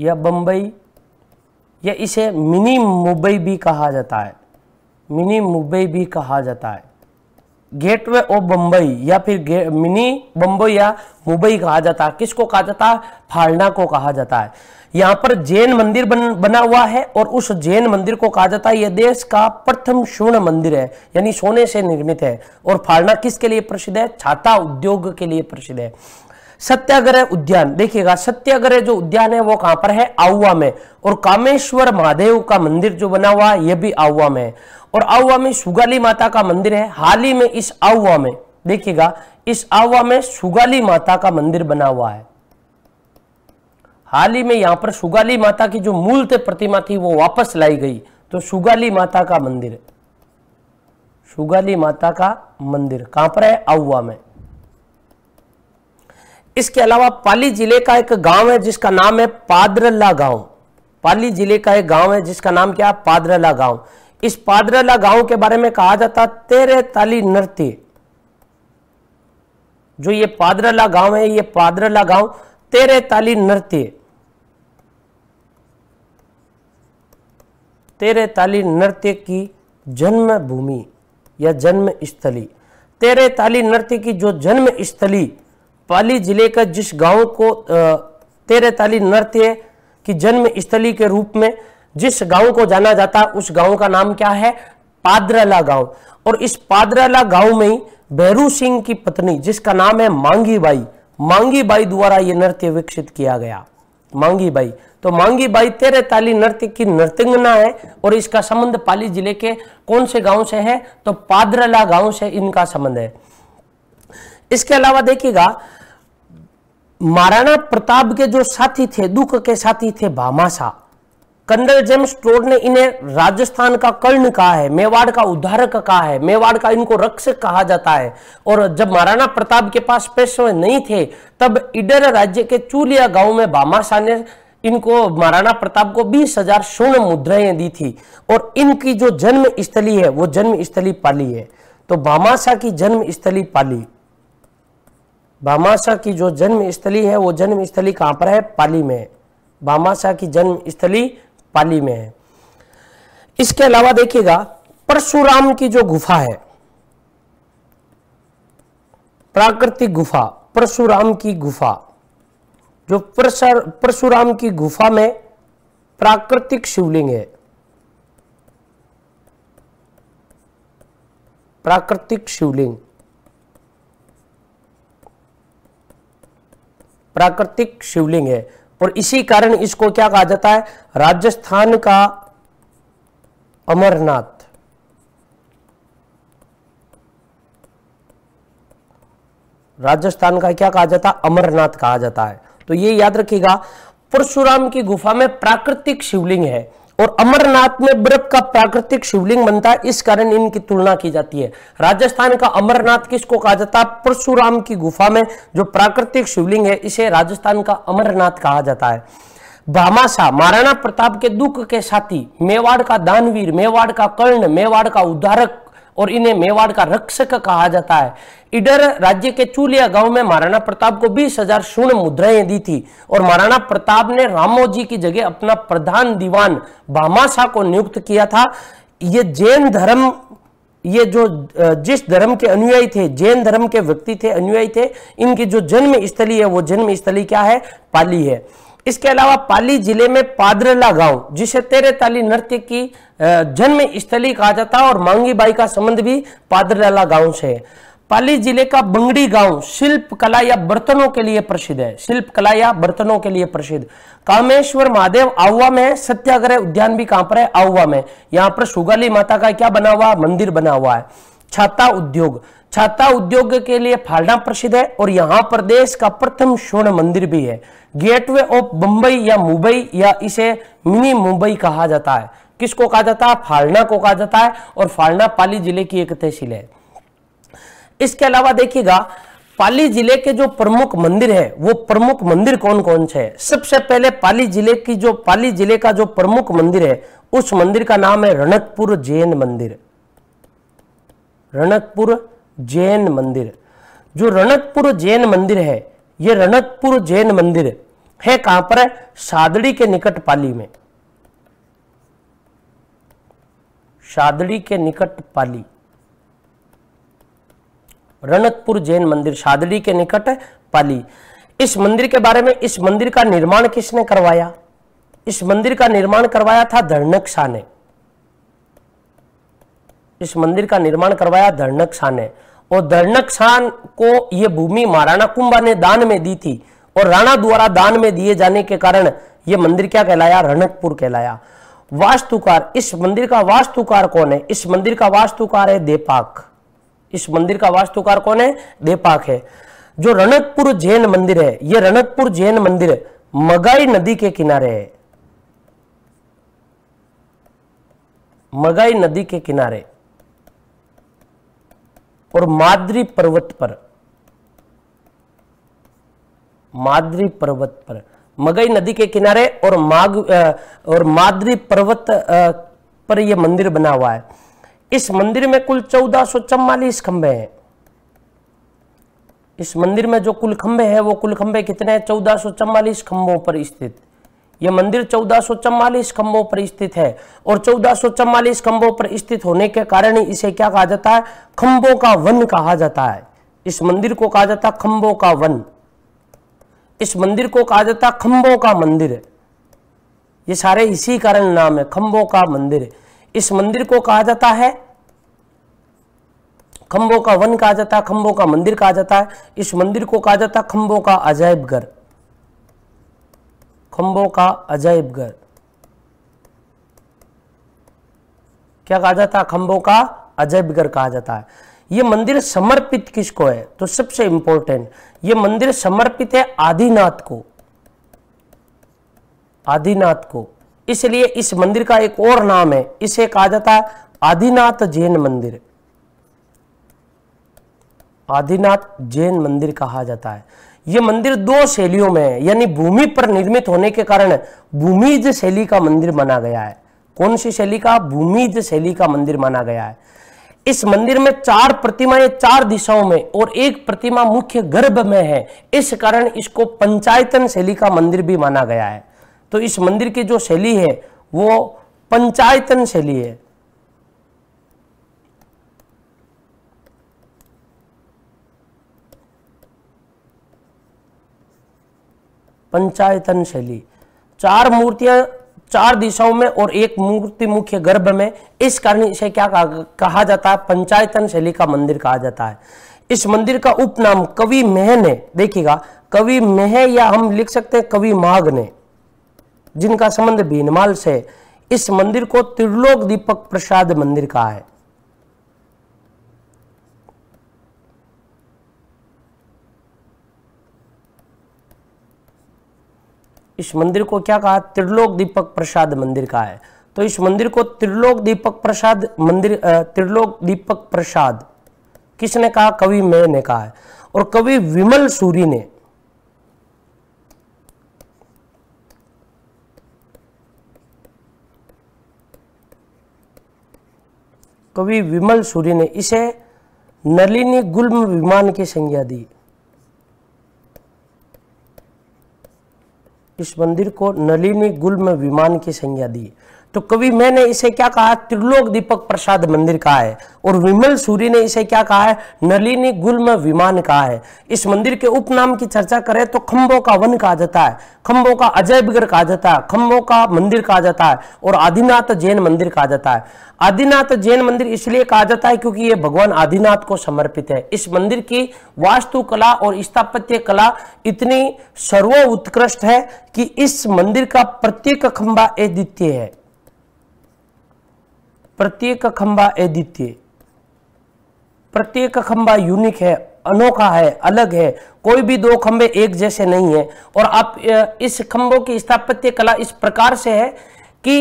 या बंबई या इसे मिनी मुंबई भी कहा जाता है मिनी मुंबई भी कहा जाता है गेटवे ऑफ बम्बई या फिर मिनी बम्बई या मुंबई कहा जाता है किसको कहा जाता है फालना को कहा जाता है यहाँ पर जैन मंदिर बन, बना हुआ है और उस जैन मंदिर को कहा जाता है यह देश का प्रथम स्वर्ण मंदिर है यानी सोने से निर्मित है और फालना किसके लिए प्रसिद्ध है छाता उद्योग के लिए प्रसिद्ध है सत्याग्रह उद्यान देखिएगा सत्याग्रह जो उद्यान है वो कहां पर है आउवा में और कामेश्वर महादेव का मंदिर जो बना हुआ है यह भी आउवा में और आउवा में सुगाली माता का मंदिर है हाल ही में इस आउवा में देखिएगा इस आउवा में सुगाली माता का मंदिर बना हुआ है हाल ही में यहां पर सुगाली माता की जो मूल प्रतिमा थी वो वापस लाई गई तो सुगाली माता का मंदिर सुगाली माता का मंदिर कहां पर है आउवा में इसके अलावा पाली जिले का एक गांव है जिसका नाम है पादरला गांव पाली जिले का एक गांव है जिसका नाम क्या पादरला गांव इस पादरेला गांव के बारे में कहा जाता तेरे ताली नृत्य जो ये पादरेला गांव है ये पादरेला गांव तेरे ताली नृत्य तेरे ताली नृत्य की जन्मभूमि या जन्म स्थली तेरे ताली नृत्य की जो जन्म स्थली पाली जिले का जिस गांव को तेरे ताली नृत्य की जन्म स्थली के रूप में जिस गांव को जाना जाता उस गांव का नाम क्या है पादरला गांव और इस पादरला गांव में ही भैरू सिंह की पत्नी जिसका नाम है मांगी बाई मांगी बाई द्वारा यह नृत्य विकसित किया गया मांगी बाई तो मांगी बाई तेरे ताली नृत्य की नृत्यंगना है और इसका संबंध पाली जिले के कौन से गांव से है तो पादरला गांव से इनका संबंध है इसके अलावा देखिएगा महाराणा प्रताप के जो साथी थे दुख के साथी थे भामाशाह कंडल जेम्स टोड ने इन्हें राजस्थान का कर्ण कहा है मेवाड़ का उद्धारक कहा है मेवाड़ का इनको रक्षक कहा जाता है और जब महाराणा प्रताप के पास पेशवे नहीं थे तब इडर राज्य के चूलिया गांव में भामाशाह ने इनको महाराणा प्रताप को बीस हजार स्वर्ण मुद्राएं दी थी और इनकी जो जन्म स्थली है वो जन्म स्थली पाली है तो भामाशाह की जन्म स्थली पाली भामाशाह की जो जन्म स्थली है वो जन्म स्थली कहां पर है पाली में भामाशाह की जन्म स्थली पाली में है इसके अलावा देखिएगा परशुराम की जो गुफा है प्राकृतिक गुफा परशुराम की गुफा जो परशुराम की गुफा में प्राकृतिक शिवलिंग है प्राकृतिक शिवलिंग प्राकृतिक शिवलिंग है और इसी कारण इसको क्या कहा जाता है राजस्थान का अमरनाथ राजस्थान का क्या कहा जाता है अमरनाथ कहा जाता है तो ये याद रखिएगा परशुराम की गुफा में प्राकृतिक शिवलिंग है और अमरनाथ में बर्फ का प्राकृतिक शिवलिंग बनता है इस कारण इनकी तुलना की जाती है राजस्थान का अमरनाथ किसको कहा जाता है परशुराम की गुफा में जो प्राकृतिक शिवलिंग है इसे राजस्थान का अमरनाथ कहा जाता है भामाशाह महाराणा प्रताप के दुख के साथी मेवाड़ का दानवीर मेवाड़ का कर्ण मेवाड़ का उद्धारक और इन्हें मेवाड़ का रक्षक कहा जाता है इधर राज्य के चूलिया गांव में महाराणा प्रताप को बीस हजार स्वर्ण मुद्राएं दी थी और महाराणा प्रताप ने रामोजी की जगह अपना प्रधान दीवान भामाशाह को नियुक्त किया था ये जैन धर्म ये जो जिस धर्म के अनुयायी थे जैन धर्म के व्यक्ति थे अनुयायी थे इनकी जो जन्म स्थली है वो जन्म स्थली क्या है पाली है इसके अलावा पाली जिले में पादरला गांव जिसे तेरे ताली नृत्य की जन्म स्थली कहा जाता है और मांगी बाई का संबंध भी पादरला गांव से है पाली जिले का बंगड़ी गांव शिल्प कला या बर्तनों के लिए प्रसिद्ध है शिल्प कला या बर्तनों के लिए प्रसिद्ध कामेश्वर महादेव आहुआ में सत्याग्रह उद्यान भी कहां पर है आहुआ में यहां पर सुगाली माता का क्या बना हुआ मंदिर बना हुआ है छाता उद्योग छाता उद्योग के लिए फालना प्रसिद्ध है और यहाँ पर देश का प्रथम स्वर्ण मंदिर भी है गेटवे ऑफ बंबई या मुंबई या इसे मिनी मुंबई कहा जाता है किसको कहा जाता है फालना को कहा जाता है और फालना पाली जिले की एक तहसील है इसके अलावा देखिएगा पाली जिले के जो प्रमुख मंदिर है वो प्रमुख मंदिर कौन कौन से है सबसे पहले पाली जिले की जो पाली जिले का जो प्रमुख मंदिर है उस मंदिर का नाम है रणकपुर जैन मंदिर रणकपुर जैन मंदिर जो रणकपुर जैन मंदिर है ये रणकपुर जैन मंदिर है कहां पर है सादड़ी के निकट पाली में सादड़ी के निकट पाली रणकपुर जैन मंदिर सादड़ी के निकट पाली इस मंदिर के बारे में इस मंदिर का निर्माण किसने करवाया इस मंदिर का निर्माण करवाया था धरणक शाह ने इस मंदिर का निर्माण करवाया धरणक शाह ने और धरणक शाह को यह भूमि महाराणा कुंभा ने दान में दी थी और राणा द्वारा दान में दिए जाने के कारण यह मंदिर क्या कहलाया रणकपुर कहलाया वास्तुकार इस मंदिर का वास्तुकार कौन है इस मंदिर का वास्तुकार है देपाक इस मंदिर का वास्तुकार कौन है देपाक है जो रणकपुर जैन मंदिर है यह रणकपुर जैन मंदिर मगाई नदी के किनारे है मगाई नदी के किनारे और माद्री पर्वत पर माद्री पर्वत पर मगई नदी के किनारे और माग और माद्री पर्वत पर यह मंदिर बना हुआ है इस मंदिर में कुल चौदह सौ चौवालीस खंबे हैं इस मंदिर में जो कुल खंबे हैं वो कुल खंबे कितने हैं चौदह सौ चौवालीस खंभों पर स्थित यह मंदिर चौदह खंभों पर स्थित है और चौदह खंभों पर स्थित होने के कारण ही इसे क्या कहा जाता है खंबों का वन कहा जाता है इस मंदिर को कहा जाता है खंभों का वन इस मंदिर को कहा जाता है खंभों का मंदिर ये सारे इसी कारण नाम है खंभों का मंदिर इस मंदिर को कहा जाता है खंभों का वन कहा जाता है खंभों का मंदिर कहा जाता है इस मंदिर को कहा जाता है खंबों का अजायब घर खम्बों का अजायब घर क्या कहा जाता है खम्बों का अजायब घर कहा जाता है ये मंदिर समर्पित किसको है तो सबसे इंपॉर्टेंट ये मंदिर समर्पित है आदिनाथ को आदिनाथ को इसलिए इस मंदिर का एक और नाम है इसे कहा जाता है आदिनाथ जैन मंदिर आदिनाथ जैन मंदिर कहा जाता है ये मंदिर दो शैलियों में है यानी भूमि पर निर्मित होने के कारण भूमिज शैली का मंदिर माना गया है कौन सी शैली का भूमिज शैली का मंदिर माना गया है इस मंदिर में चार प्रतिमाएं चार दिशाओं में और एक प्रतिमा मुख्य गर्भ में है इस कारण इसको पंचायतन शैली का मंदिर भी माना गया है तो इस मंदिर की जो शैली है वो पंचायतन शैली है पंचायतन शैली चार मूर्तियां चार दिशाओं में और एक मूर्ति मुख्य गर्भ में इस कारण इसे क्या कहा जाता है पंचायतन शैली का मंदिर कहा जाता है इस मंदिर का उपनाम कवि मेह ने देखिएगा कवि मेह या हम लिख सकते हैं कवि माघ ने जिनका संबंध भीनमाल से इस मंदिर को त्रिलोक दीपक प्रसाद मंदिर कहा है इस मंदिर को क्या कहा त्रिलोक दीपक प्रसाद मंदिर कहा है तो इस मंदिर को त्रिलोक दीपक प्रसाद मंदिर त्रिलोक दीपक प्रसाद किसने कहा कवि मैं ने कहा है और कवि विमल सूरी ने कवि विमल सूरी ने इसे नलिनी गुल्म विमान की संज्ञा दी इस मंदिर को नलिनी गुल्म विमान की संज्ञा दी तो कवि मैंने इसे क्या कहा त्रिलोक दीपक प्रसाद मंदिर कहा है और विमल सूर्य ने इसे क्या कहा है नलिनी गुलम विमान कहा है इस मंदिर के उपनाम की चर्चा करें तो खंभों का वन कहा जाता है खम्बों का बिगर कहा जाता है खम्बों का मंदिर कहा जाता है और आदिनाथ जैन मंदिर कहा जाता है आदिनाथ जैन मंदिर इसलिए कहा जाता है क्योंकि ये भगवान आदिनाथ को समर्पित है इस मंदिर की वास्तुकला और स्थापत्य कला इतनी सर्वोत्कृष्ट है कि इस मंदिर का प्रत्येक खंबा अद्वितीय है प्रत्येक खंबा अद्वितीय प्रत्येक खंबा यूनिक है अनोखा है अलग है कोई भी दो खंबे एक जैसे नहीं है और आप इस खंबों की स्थापत्य कला इस प्रकार से है कि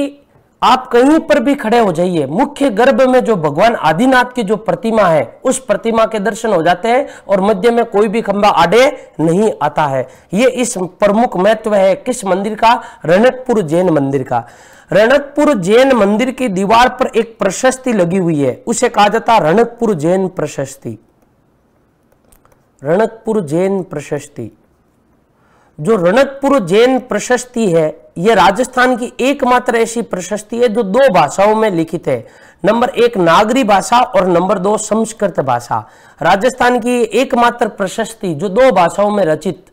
आप कहीं पर भी खड़े हो जाइए मुख्य गर्भ में जो भगवान आदिनाथ की जो प्रतिमा है उस प्रतिमा के दर्शन हो जाते हैं और मध्य में कोई भी खंबा आडे नहीं आता है ये इस प्रमुख महत्व है किस मंदिर का रणकपुर जैन मंदिर का रणकपुर जैन मंदिर की दीवार पर एक प्रशस्ति लगी हुई है उसे कहा जाता रणकपुर जैन प्रशस्ति रणकपुर जैन प्रशस्ति जो रणकपुर जैन प्रशस्ति है यह राजस्थान की एकमात्र ऐसी प्रशस्ति है जो दो भाषाओं में लिखित है नंबर एक नागरी भाषा और नंबर दो संस्कृत भाषा राजस्थान की एकमात्र प्रशस्ति जो दो भाषाओं में रचित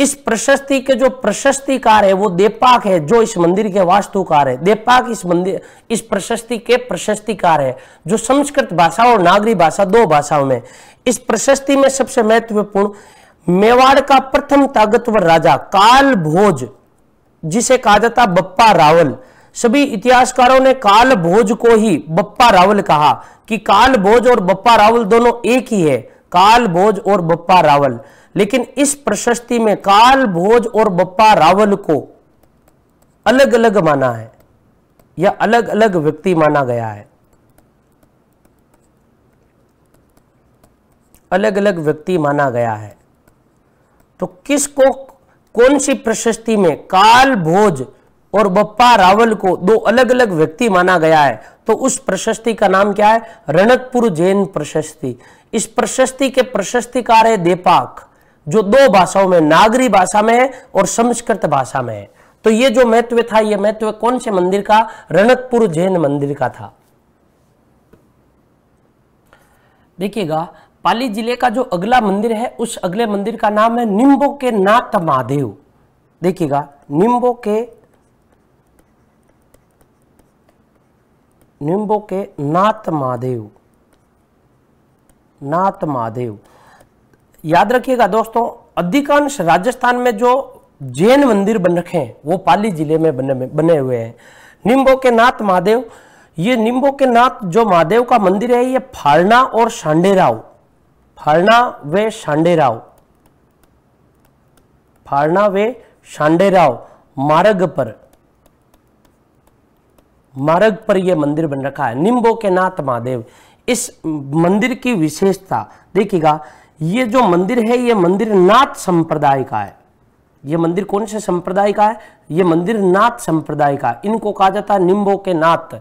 इस प्रशस्ति के जो प्रशस्तिकार है वो देपाक है जो इस मंदिर के वास्तुकार है देपाक इस मंदिर इस प्रशस्ति के प्रशस्तिकार है जो संस्कृत भाषा और नागरी भाषा दो भाषाओं में इस प्रशस्ति में सबसे महत्वपूर्ण मेवाड़ का प्रथम ताकतवर राजा काल भोज जिसे कहा जाता बप्पा रावल सभी इतिहासकारों ने काल भोज को ही बप्पा रावल कहा कि काल भोज और बप्पा रावल दोनों एक ही है काल भोज और बप्पा रावल लेकिन इस प्रशस्ति में काल भोज और बप्पा रावल को अलग अलग माना है या अलग अलग व्यक्ति माना गया है अलग अलग व्यक्ति माना गया है तो किसको कौन सी प्रशस्ति में काल भोज और बप्पा रावल को दो अलग अलग व्यक्ति माना गया है तो उस प्रशस्ति का नाम क्या है रणकपुर जैन प्रशस्ति इस प्रशस्ति के प्रशस्तिकार है देपाक जो दो भाषाओं में नागरी भाषा में है और संस्कृत भाषा में है तो ये जो महत्व था यह महत्व कौन से मंदिर का रणकपुर जैन मंदिर का था देखिएगा पाली जिले का जो अगला मंदिर है उस अगले मंदिर का नाम है निम्बो के नाथ महादेव देखिएगा निम्बो के निम्बो के नाथ महादेव नाथ महादेव याद रखिएगा दोस्तों अधिकांश राजस्थान में जो जैन मंदिर बन रखे हैं वो पाली जिले में बने बने हुए हैं निम्बो के नाथ महादेव ये निम्बो के नाथ जो महादेव का मंदिर है ये फालना और शांडेराव फाड़ना वे शांडेराव फाड़ना वे शांडेराव मार्ग पर मार्ग पर यह मंदिर बन रखा है निम्बो के नाथ महादेव इस मंदिर की विशेषता देखिएगा ये जो मंदिर है ये मंदिर नाथ संप्रदाय का है ये मंदिर कौन से संप्रदाय का है ये मंदिर नाथ संप्रदाय का इनको कहा जाता है निम्बो के नाथ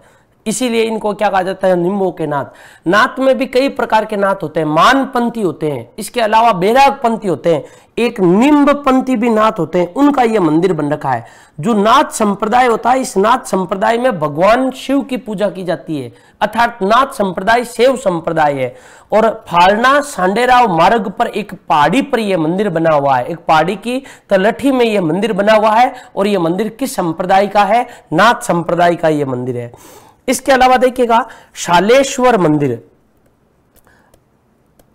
इसीलिए इनको क्या कहा जाता है निम्बो के नाथ नाथ में भी कई प्रकार के नाथ होते हैं मानपंथी होते हैं इसके अलावा बैरागपंथी होते हैं एक निम्बपंथी भी नाथ होते हैं उनका यह मंदिर बन रखा है जो नाथ संप्रदाय होता है इस नाथ संप्रदाय में भगवान शिव की पूजा की जाती है अर्थात नाथ संप्रदाय शिव संप्रदाय है और फालना सांडेराव मार्ग पर एक पहाड़ी पर यह मंदिर बना हुआ है एक पहाड़ी की तलठी में यह मंदिर बना हुआ है और यह मंदिर किस संप्रदाय का है नाथ संप्रदाय का यह मंदिर है इसके अलावा देखिएगा शालेश्वर मंदिर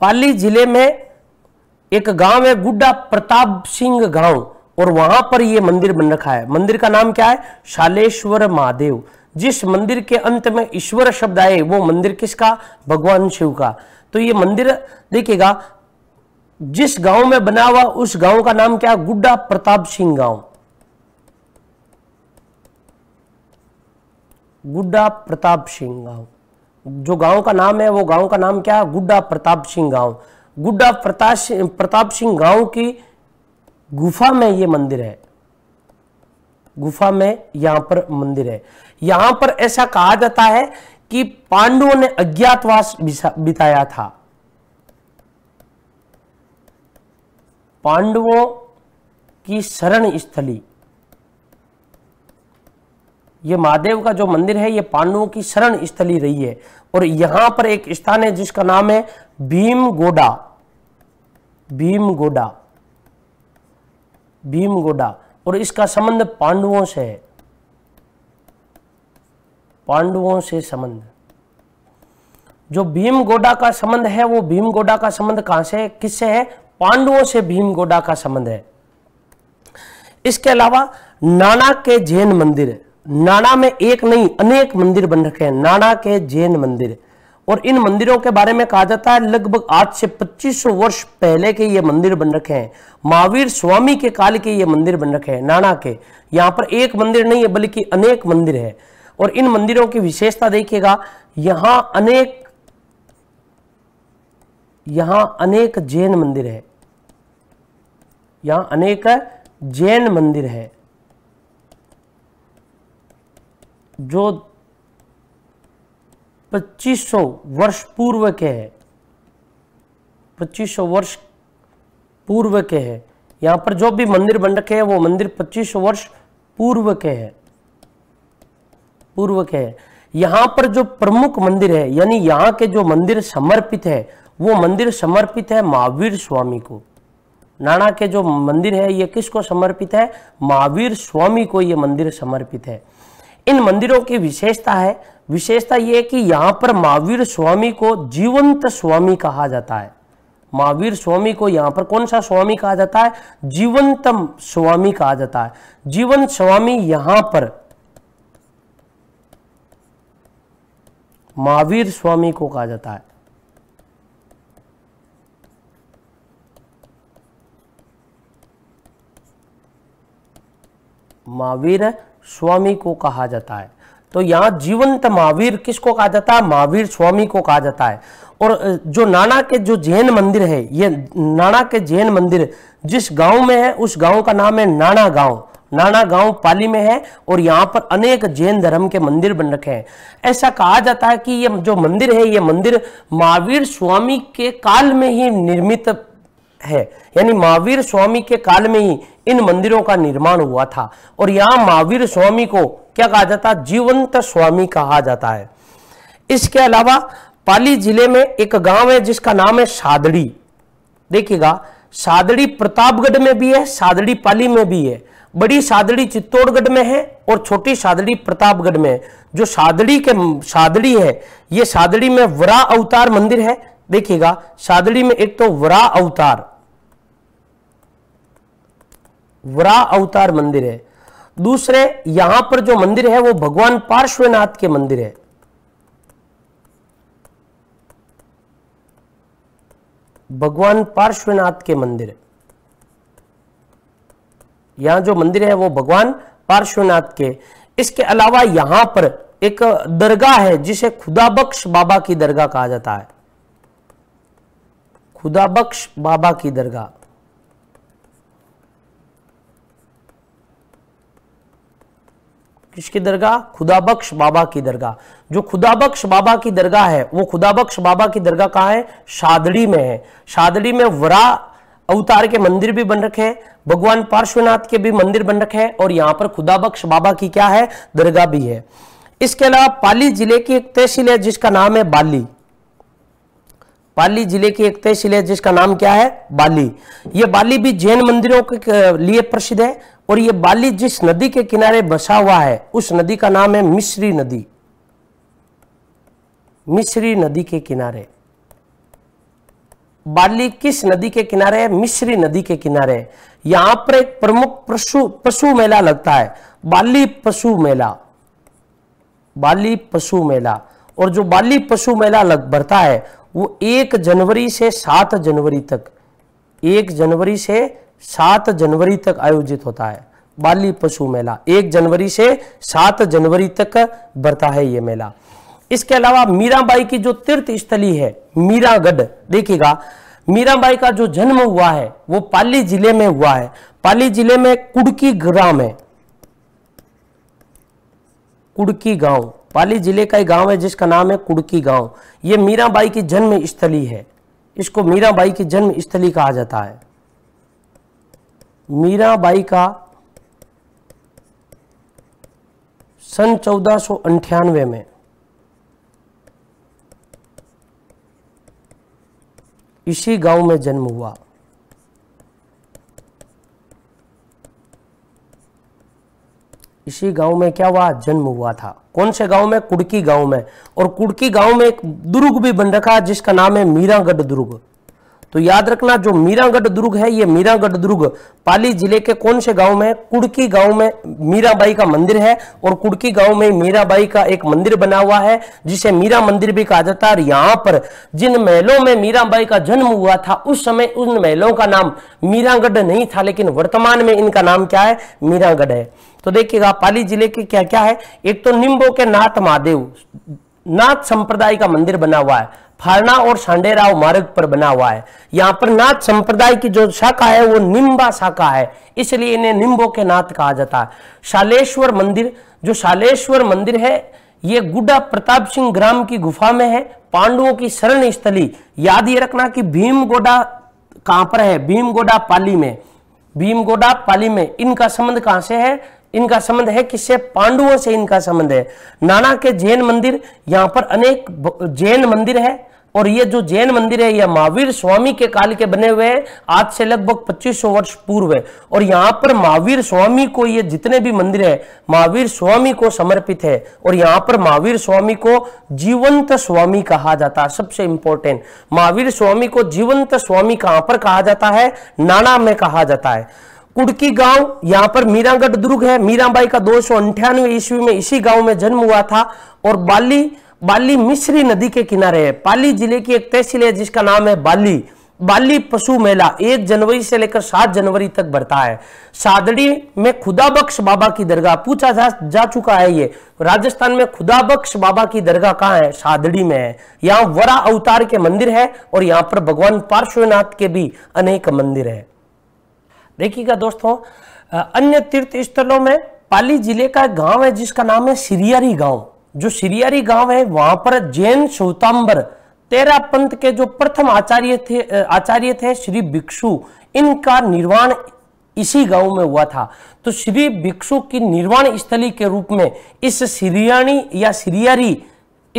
पाली जिले में एक गांव है गुड्डा प्रताप सिंह गांव और वहां पर यह मंदिर बन रखा है मंदिर का नाम क्या है शालेश्वर महादेव जिस मंदिर के अंत में ईश्वर शब्द आए वो मंदिर किसका भगवान शिव का तो ये मंदिर देखिएगा जिस गांव में बना हुआ उस गांव का नाम क्या गुड्डा प्रताप सिंह गांव गुड्डा प्रताप सिंह गांव जो गांव का नाम है वो गांव का नाम क्या गुड्डा प्रताप सिंह गांव गुड्डा प्रताश प्रताप सिंह गांव की गुफा में ये मंदिर है गुफा में यहां पर मंदिर है यहां पर ऐसा कहा जाता है कि पांडवों ने अज्ञातवास बिताया था पांडवों की शरण स्थली ये महादेव का जो मंदिर है ये पांडवों की शरण स्थली रही है और यहां पर एक स्थान है जिसका नाम है भीम गोडा भीम गोडा भीम गोडा और इसका संबंध पांडवों से है पांडवों से संबंध जो भीम गोडा का संबंध है वो भीम गोडा का संबंध कहां से है किससे है पांडवों से भीम गोडा का संबंध है इसके अलावा नाना के जैन मंदिर नाना में एक नहीं अनेक मंदिर बन रखे हैं नाना के जैन मंदिर और इन मंदिरों के बारे में कहा जाता है लगभग आज से 2500 वर्ष पहले के ये मंदिर बन रखे हैं महावीर स्वामी के काल के ये मंदिर बन रखे हैं नाना के यहाँ पर एक मंदिर नहीं है बल्कि अनेक मंदिर है और इन मंदिरों की विशेषता देखिएगा यहाँ अनेक यहाँ अनेक जैन मंदिर है यहाँ अनेक जैन मंदिर है जो 2500 वर्ष पूर्व के है 2500 वर्ष पूर्व के है यहां पर जो भी मंदिर बन रखे हैं वो मंदिर 2500 वर्ष पूर्व के है पूर्व के है यहां पर जो प्रमुख मंदिर है यानी यहां के जो मंदिर समर्पित है वो मंदिर समर्पित है महावीर स्वामी को नाना के जो मंदिर है ये किसको समर्पित है महावीर स्वामी को ये मंदिर समर्पित है इन मंदिरों की विशेषता है विशेषता ये कि यहाँ पर महावीर स्वामी को जीवंत स्वामी कहा जाता है महावीर स्वामी को यहाँ पर कौन सा स्वामी कहा जाता है जीवंतम स्वामी कहा जाता है जीवन स्वामी यहाँ पर महावीर स्वामी को कहा जाता है महावीर स्वामी को कहा जाता है तो यहाँ जीवंत महावीर किसको कहा जाता है महावीर स्वामी को कहा जाता है और जो नाना के जो जैन मंदिर है ये नाना के जैन मंदिर जिस गांव में है उस गांव का नाम है नाना गांव नाना गांव पाली में है और यहाँ पर अनेक जैन धर्म के मंदिर बन रखे हैं ऐसा कहा जाता है कि ये जो मंदिर है ये मंदिर महावीर स्वामी के काल में ही निर्मित है यानी महावीर स्वामी के काल में ही इन मंदिरों का निर्माण हुआ था और यहाँ महावीर स्वामी को क्या कहा जाता जीवंत स्वामी कहा जाता है इसके अलावा पाली जिले में एक गांव है जिसका नाम है सादड़ी देखिएगा सादड़ी प्रतापगढ़ में भी है सादड़ी पाली में भी है बड़ी सादड़ी चित्तौड़गढ़ में है और छोटी सादड़ी प्रतापगढ़ में है जो सादड़ी के सादड़ी है ये सादड़ी में वरा अवतार मंदिर है देखिएगा सादड़ी में एक तो वरा अवतार वरा अवतार मंदिर है दूसरे यहां पर जो मंदिर है वो भगवान पार्श्वनाथ के मंदिर है भगवान पार्श्वनाथ के मंदिर यहां जो मंदिर है वो भगवान पार्श्वनाथ के इसके अलावा यहां पर एक दरगाह है जिसे खुदाबख्श बाबा की दरगाह कहा जाता है खुदाबख्श बाबा की दरगाह किसकी दरगाह खुदाबख्श बाबा की दरगाह जो खुदाबख्श बाबा की दरगाह है वो खुदाबख्श बाबा की दरगाह कहाँ है शादड़ी में है शादड़ी में वरा अवतार के मंदिर भी बन रखे हैं भगवान पार्श्वनाथ के भी मंदिर बन रखे हैं और यहाँ पर खुदाबख्श बाबा की क्या है दरगाह भी है इसके अलावा पाली जिले की एक तहसील है जिसका नाम है बाली पाली जिले की एक तहसील है जिसका नाम क्या है बाली ये बाली भी जैन मंदिरों के लिए प्रसिद्ध है और ये बाली जिस नदी के किनारे बसा हुआ है उस नदी का नाम है मिश्री नदी मिश्री नदी के किनारे बाली किस नदी के किनारे है मिश्री नदी के किनारे यहां पर एक प्रमुख पशु पशु मेला लगता है बाली पशु मेला बाली पशु मेला और जो बाली पशु मेला लग भरता है वो एक जनवरी से सात जनवरी तक एक जनवरी से सात जनवरी तक आयोजित होता है बाली पशु मेला एक जनवरी से सात जनवरी तक बढ़ता है ये मेला इसके अलावा मीराबाई की जो तीर्थ स्थली है मीरागढ़ देखिएगा मीराबाई का जो जन्म हुआ है वो पाली जिले में हुआ है पाली जिले में कुड़की ग्राम है कुड़की गांव पाली जिले का एक गांव है जिसका नाम है कुड़की गांव ये मीराबाई की जन्म स्थली है इसको मीराबाई की जन्म स्थली कहा जाता है मीराबाई का सन चौदह में इसी गांव में जन्म हुआ इसी गांव में क्या हुआ जन्म हुआ था कौन से गांव में कुड़की गांव में और कुड़की गांव में एक दुर्ग भी बन रखा है जिसका नाम है मीरागढ़ दुर्ग तो याद रखना जो मीरागढ़ दुर्ग है ये मीरागढ़ दुर्ग पाली जिले के कौन से गांव में कुड़की गांव में मीराबाई का मंदिर है और कुड़की गांव में मीराबाई का एक मंदिर बना हुआ है जिसे मीरा मंदिर भी कहा जाता है और यहां पर जिन महलों में मीराबाई का जन्म हुआ था उस समय उन महलों का नाम मीरागढ़ नहीं था लेकिन वर्तमान में इनका नाम क्या है मीरागढ़ है तो देखिएगा पाली जिले के क्या क्या है एक तो निम्बो के नाथ महादेव नाथ संप्रदाय का मंदिर बना हुआ है फारना और सांडेराव मार्ग पर बना हुआ है यहाँ पर नाथ संप्रदाय की जो शाखा है वो निम्बा शाखा है इसलिए इन्हें निम्बो के नाथ कहा जाता है शालेश्वर मंदिर जो शालेश्वर मंदिर है ये गुड्डा प्रताप सिंह ग्राम की गुफा में है पांडवों की शरण स्थली याद ये रखना कि भीम गोडा कहां पर है भीम गोडा पाली में भीम गोडा पाली में इनका संबंध कहां से है इनका संबंध है किससे पांडुओं से इनका संबंध है नाना के जैन मंदिर यहाँ पर अनेक जैन मंदिर है और ये जो जैन मंदिर है यह महावीर स्वामी के काल के बने हुए हैं आज से लगभग 2500 वर्ष पूर्व है और यहाँ पर महावीर स्वामी को ये जितने भी मंदिर है महावीर स्वामी को समर्पित है और यहाँ पर महावीर स्वामी को जीवंत स्वामी कहा जाता है सबसे इंपॉर्टेंट महावीर स्वामी को जीवंत स्वामी कहां पर कहा जाता है नाना में कहा जाता है कुड़की गांव यहां पर मीरागढ़ दुर्ग है मीराबाई का दो सौ अंठानवे ईस्वी में इसी गांव में जन्म हुआ था और बाली बाली मिश्री नदी के किनारे है पाली जिले की एक तहसील है जिसका नाम है बाली बाली पशु मेला एक जनवरी से लेकर सात जनवरी तक बढ़ता है सादड़ी में खुदाबख्श बाबा की दरगाह पूछा जा, जा चुका है ये राजस्थान में खुदाबख्श बाबा की दरगाह कहाँ है सादड़ी में है यहाँ वरा अवतार के मंदिर है और यहाँ पर भगवान पार्श्वनाथ के भी अनेक मंदिर है देखिएगा दोस्तों अन्य तीर्थ स्थलों में पाली जिले का एक गांव है जिसका नाम है सिरियारी गांव जो सिरियारी गांव है वहां पर जैन सौतांबर तेरा पंथ के जो प्रथम आचार्य थे आचार्य थे श्री भिक्षु इनका निर्वाण इसी गांव में हुआ था तो श्री भिक्षु की निर्वाण स्थली के रूप में इस सिरियाणी या सिरियारी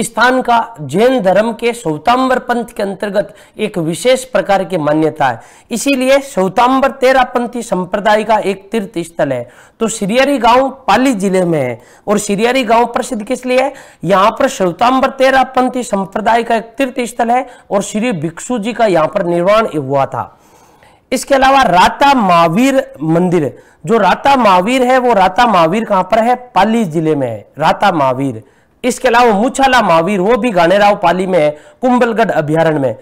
स्थान का जैन धर्म के सौतांबर पंथ के अंतर्गत एक विशेष प्रकार की मान्यता है इसीलिए सौतांबर तेरा पंथी संप्रदाय का एक तीर्थ स्थल है तो सिरियरी गांव पाली जिले में है और सिरियरी गांव प्रसिद्ध किस लिए है यहाँ पर सौतांबर तेरा पंथी संप्रदाय का एक तीर्थ स्थल है और श्री भिक्षु जी का यहाँ पर निर्माण हुआ था इसके अलावा राता महावीर मंदिर जो राता महावीर है वो राता महावीर कहां पर है पाली जिले में है राता महावीर इसके अलावा मुछाला महावीर वो भी गानेराव पाली में है कुंबलगढ़ अभ्यारण में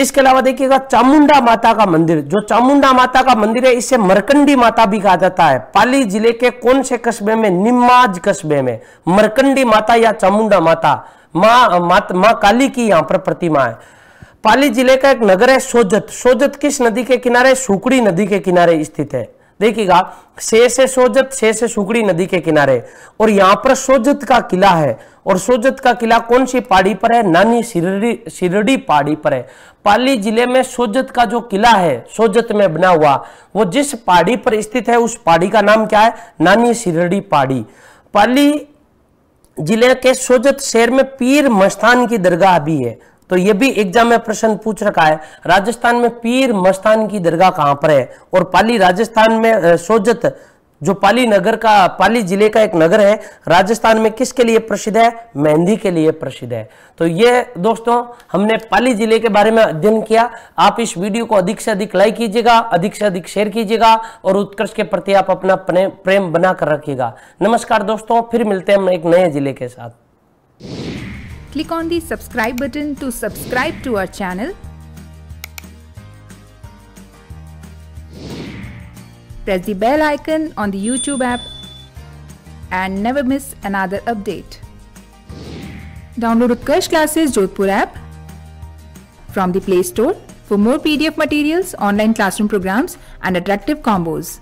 इसके अलावा देखिएगा चामुंडा माता का मंदिर जो चामुंडा माता का मंदिर है इसे मरकंडी माता भी कहा जाता है पाली जिले के कौन से कस्बे में निम्माज कस्बे में मरकंडी माता या चामुंडा माता माँ मा, माँ काली की यहाँ पर प्रतिमा है पाली जिले का एक नगर है सोजत सोजत किस नदी के किनारे सुकड़ी नदी के किनारे स्थित है देखिएगा से से सोजत से से सुगड़ी नदी के किनारे और यहाँ पर सोजत का किला है और सोजत का किला कौन सी पहाड़ी पर है नानी शिरडी शिरडी पहाड़ी पर है पाली जिले में सोजत का जो किला है सोजत में बना हुआ वो जिस पहाड़ी पर स्थित है उस पहाड़ी का नाम क्या है नानी शिरडी पहाड़ी पाली जिले के सोजत शहर में पीर मस्तान की दरगाह भी है तो ये भी एग्जाम में प्रश्न पूछ रखा है राजस्थान में पीर मस्तान की दरगाह कहां पर है और पाली राजस्थान में सोजत जो पाली नगर का पाली जिले का एक नगर है राजस्थान में किसके लिए प्रसिद्ध है मेहंदी के लिए प्रसिद्ध है तो ये दोस्तों हमने पाली जिले के बारे में अध्ययन किया आप इस वीडियो को अधिक से अधिक लाइक कीजिएगा अधिक से अधिक शेयर कीजिएगा और उत्कर्ष के प्रति आप अपना प्रेम बनाकर रखिएगा नमस्कार दोस्तों फिर मिलते हैं हम एक नए जिले के साथ Click on the subscribe button to subscribe to our channel. Press the bell icon on the YouTube app and never miss another update. Download Utkarsh Classes Jodhpur app from the Play Store for more PDF materials, online classroom programs and attractive combos.